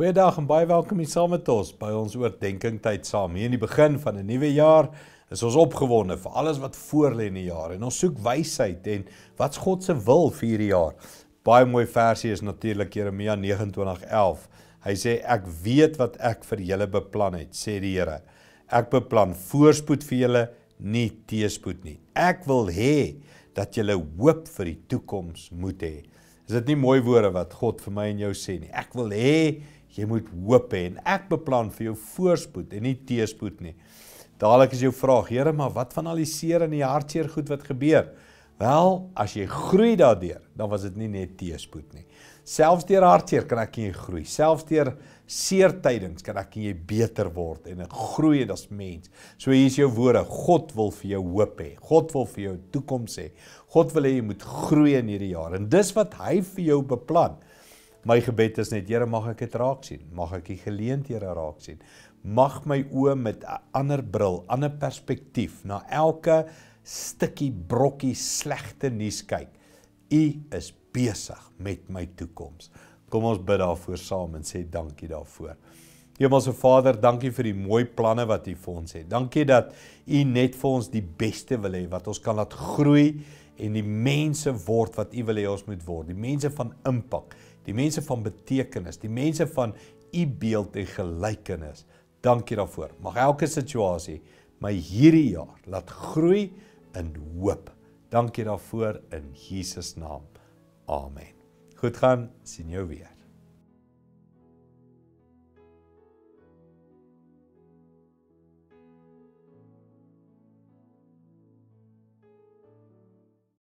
Goeiedag en baie welkom hier saam met ons by ons oordeenking tyd saam. Hier in die begin van 'n nuwe jaar is ons opgewonde vir alles wat voor lê in die jaar en ons soek wysheid en wat's God se wil vir hierdie jaar. Baie mooi versie is natuurlik Jeremia 29:11. Hy sê ek weet wat ek vir julle beplan het, sê die Here. Ek beplan voorspoed vir julle, nie teëspoed nie. Ek wil hê dat julle hoop vir die toekoms moet hê. Is dit nie mooi woorde wat God vir my en jou sê nie? Ek wil hê jy moet hoop hê en ek beplan vir jou voorspoed en nie teëspoed nie. Dadelik is jou vraag, Here, maar wat van al die seer en die hartseer goed wat gebeur? Wel, as jy groei daardeur, dan was dit nie net teëspoed nie. Selfs deur hartseer kan ek in jou groei. Selfs deur seer tydings kan ek in jou beter word en ek groei as mens. So hier is jou woorde. God wil vir jou hoop hê. God wil vir jou toekoms hê. God wil hê jy moet groei in hierdie jaar. En dis wat hy vir jou beplan. My gebed is net Here, mag ek dit raak sien. Mag ek die geleenthede raak sien. Mag my oë met 'n ander bril, ander perspektief na elke stukkie brokkie slegte nuus kyk. U is besig met my toekoms. Kom ons bid daarvoor saam en sê dankie daarvoor. Hemelse Vader, dankie vir die mooi planne wat U vir ons het. Dankie dat U net vir ons die beste wil hê wat ons kan laat groei en die mense word wat U wil hê ons moet word. Die mense van impak, die mense van betekenis, die mense van U beeld en gelykenis. Dankie daarvoor. Mag elke situasie my hierdie jaar laat groei in hoop. Dankie daarvoor in Jesus naam. Amen. Goed gaan, sien jou weer.